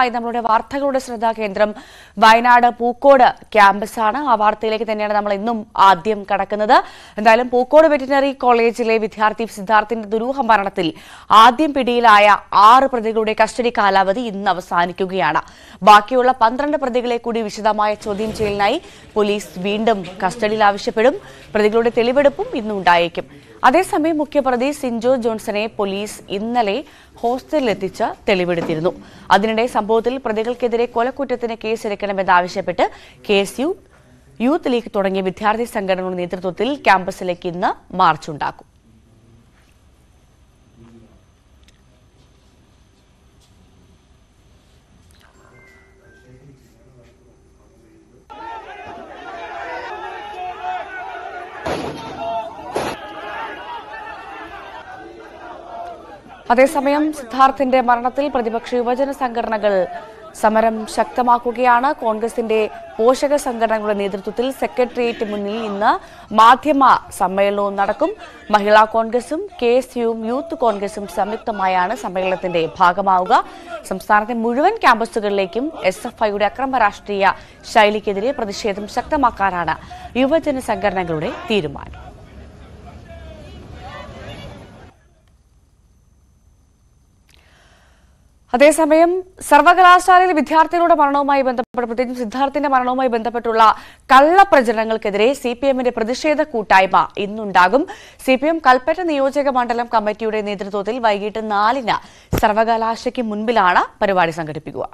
ായി നമ്മളുടെ വാർത്തകളുടെ ശ്രദ്ധാ കേന്ദ്രം വയനാട് പൂക്കോട് ക്യാമ്പസാണ് ആ വാർത്തയിലേക്ക് തന്നെയാണ് നമ്മൾ ഇന്നും ആദ്യം കടക്കുന്നത് എന്തായാലും പൂക്കോട് വെറ്റിനറി കോളേജിലെ വിദ്യാർത്ഥി സിദ്ധാർത്ഥിന്റെ ദുരൂഹ മരണത്തിൽ ആദ്യം പിടിയിലായ ആറ് പ്രതികളുടെ കസ്റ്റഡി കാലാവധി ഇന്ന് അവസാനിക്കുകയാണ് ബാക്കിയുള്ള പന്ത്രണ്ട് പ്രതികളെ കൂടി വിശദമായ ചോദ്യം ചെയ്യലിനായി പോലീസ് വീണ്ടും കസ്റ്റഡിയിൽ ആവശ്യപ്പെടും പ്രതികളുടെ തെളിവെടുപ്പും ഇന്നുണ്ടായേക്കും അതേസമയം മുഖ്യപ്രതി സിൻജോ ജോൺസനെ പോലീസ് ഇന്നലെ ഹോസ്റ്റലിലെത്തിച്ച് തെളിവെടുത്തിരുന്നു അതിനിടെ സംഭവത്തിൽ പ്രതികൾക്കെതിരെ കൊലക്കുറ്റത്തിന് കേസെടുക്കണമെന്നാവശ്യപ്പെട്ട് K S U youth league തുടങ്ങിയ വിദ്യാർത്ഥി സംഘടനകളുടെ നേതൃത്വത്തിൽ ക്യാമ്പസിലേക്ക് ഇന്ന് മാർച്ചുണ്ടാക്കും അതേസമയം സിദ്ധാർത്ഥിന്റെ മരണത്തിൽ പ്രതിപക്ഷ യുവജന സംഘടനകൾ സമരം ശക്തമാക്കുകയാണ് കോൺഗ്രസിന്റെ പോഷക സംഘടനകളുടെ നേതൃത്വത്തിൽ സെക്രട്ടേറിയറ്റ് മുന്നിൽ ഇന്ന് മാധ്യമ സമ്മേളനവും നടക്കും മഹിളാ കോൺഗ്രസും കെ എസ് യുവും യൂത്ത് കോൺഗ്രസും സംയുക്തമായാണ് സമ്മേളനത്തിന്റെ ഭാഗമാവുക സംസ്ഥാനത്തെ മുഴുവൻ ക്യാമ്പസുകളിലേക്കും എസ് എഫ് ഐയുടെ അക്രമ രാഷ്ട്രീയ ശൈലിക്കെതിരെ പ്രതിഷേധം ശക്തമാക്കാനാണ് യുവജന സംഘടനകളുടെ തീരുമാനം അതേസമയം സർവകലാശാലയിൽ വിദ്യാർത്ഥികളുടെ മരണവുമായി ബന്ധപ്പെട്ട് പ്രത്യേകിച്ചും സിദ്ധാർത്ഥിന്റെ മരണവുമായി ബന്ധപ്പെട്ടുള്ള കള്ളപ്രചരണങ്ങൾക്കെതിരെ സി പി എമ്മിന്റെ പ്രതിഷേധ കൂട്ടായ്മ ഇന്നുണ്ടാകും സി പി എം കൽപ്പറ്റ നിയോജക മണ്ഡലം കമ്മിറ്റിയുടെ നേതൃത്വത്തിൽ വൈകിട്ട് നാലിന് സർവകലാശയ്ക്ക് മുൻപിലാണ് പരിപാടി സംഘടിപ്പിക്കുക